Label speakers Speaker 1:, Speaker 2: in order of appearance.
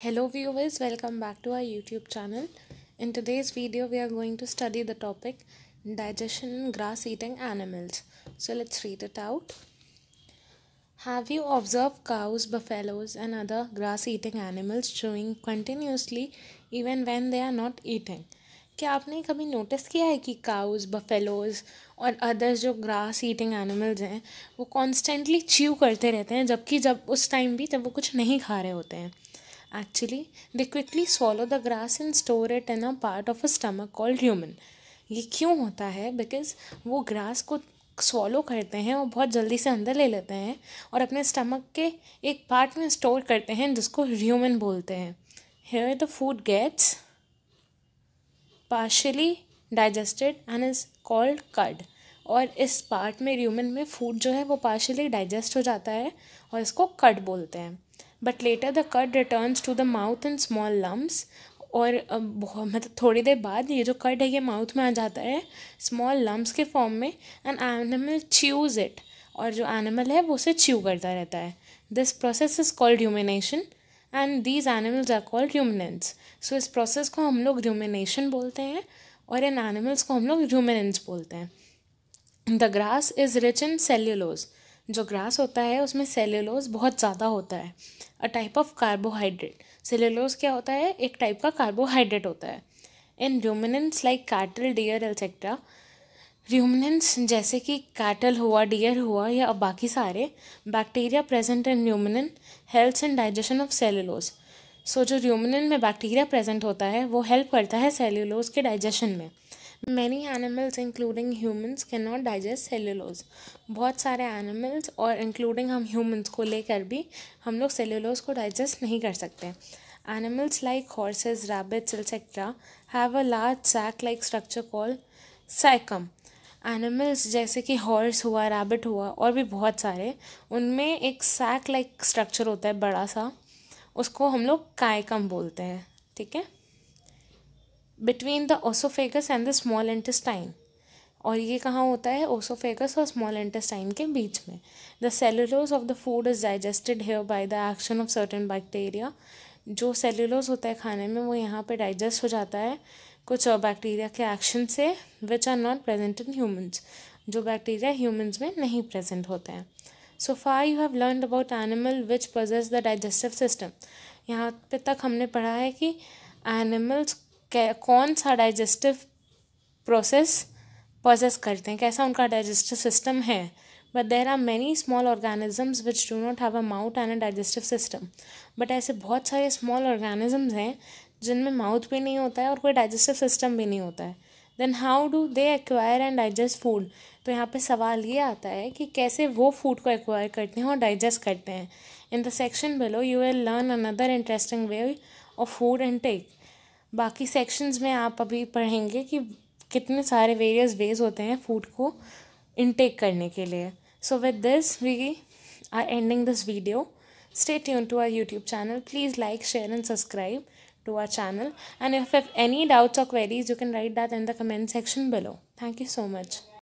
Speaker 1: Hello viewers, welcome back to our YouTube channel. In today's video, we are going to study the topic digestion in grass eating animals. So let's read it out. Have you observed cows, buffaloes and other grass eating animals chewing continuously even when they are not eating? क्या आपने कभी notice किया है कि cows buffaloes और others जो grass eating animals हैं वो कॉन्स्टेंटली च्यू करते रहते हैं जबकि जब उस टाइम भी जब वो कुछ नहीं खा रहे होते हैं actually they quickly swallow the grass in store it an a part of a stomach called rumen ये क्यों होता है बिकॉज वो ग्रास को स्वॉलो करते हैं और बहुत जल्दी से अंदर ले लेते हैं और अपने स्टमक के एक पार्ट में स्टोर करते हैं जिसको ह्यूमन बोलते हैं here the food gets partially digested and is called cud और इस पार्ट में ह्यूमन में फूड जो है वो पार्शली डाइजेस्ट हो जाता है और इसको कड बोलते हैं but later the cud returns to the mouth in small lumps और मतलब थोड़ी देर बाद ये जो कट है ये माउथ में आ जाता है स्मॉल लम्ब्स के फॉर्म में एंड एनिमल च्यूज इट और जो एनिमल है वो उसे च्यू करता रहता है this process is called rumination and these animals are called ruminants so इस प्रोसेस को हम लोग ह्यूमिनेशन बोलते हैं और इन एनिमल्स को हम लोग ह्यूमिनेंट्स बोलते हैं the grass is rich in cellulose जो ग्रास होता है उसमें सेलुलोज बहुत ज़्यादा होता है a type of carbohydrate cellulose क्या होता है एक टाइप का कार्बोहाइड्रेट होता है in ruminants like cattle deer et cetera ruminants जैसे कि कैटल हुआ डियर हुआ या बाकी सारे bacteria present in ruminant help in digestion of cellulose so जो र्यूमिनेंट में बैक्टीरिया प्रेजेंट होता है वो हेल्प करता है सेलुलोज के डाइजेशन में many animals including humans cannot digest cellulose बहुत सारे एनिमल्स और इंक्लूडिंग हम ह्यूमन्स को लेकर भी हम लोग सेलुलोज को डाइजेस्ट नहीं कर सकते animals like horses rabbits etcetera have a large sac like structure call caecum animals जैसे कि हॉर्स हुआ रैबिट हुआ और भी बहुत सारे उनमें एक सैक लाइक स्ट्रक्चर होता है बड़ा सा उसको हम लोग कायकम बोलते हैं ठीक है between the oesophagus and the small intestine और ये कहाँ होता है ओसोफेगस और स्मॉल इंटेस्टाइन के बीच में the cellulose of the food is digested here by the action of certain bacteria जो सेलुलोज होता है खाने में वो यहाँ पे डाइजेस्ट हो जाता है कुछ बैक्टीरिया के एक्शन से which are not present in humans जो बैक्टीरिया ह्यूमन्स में नहीं प्रेजेंट होते हैं so far you have learn about animal which possess the digestive system यहाँ पे तक हमने पढ़ा है कि एनिमल्स कौन सा डाइजेस्टिव प्रोसेस प्रोसेस करते हैं कैसा उनका डाइजेस्टिव सिस्टम है but there are many small organisms which do not have a mouth and a digestive system but ऐसे बहुत सारे स्मॉल ऑर्गेनिजम्स हैं जिनमें माउथ भी नहीं होता है और कोई डाइजेस्टिव सिस्टम भी नहीं होता है then how do they acquire and digest food तो यहाँ पे सवाल ये आता है कि कैसे वो फूड को एक्वायर करते हैं और डाइजेस्ट करते हैं in the section below you will learn another interesting way of food and take बाकी सेक्शंस में आप अभी पढ़ेंगे कि कितने सारे वेरियस वेज होते हैं फूड को इनटेक करने के लिए so with this we are ending this video stay tune to our YouTube channel please like share and subscribe to our channel and if any doubts और queries you can write that in the comment section below thank you so much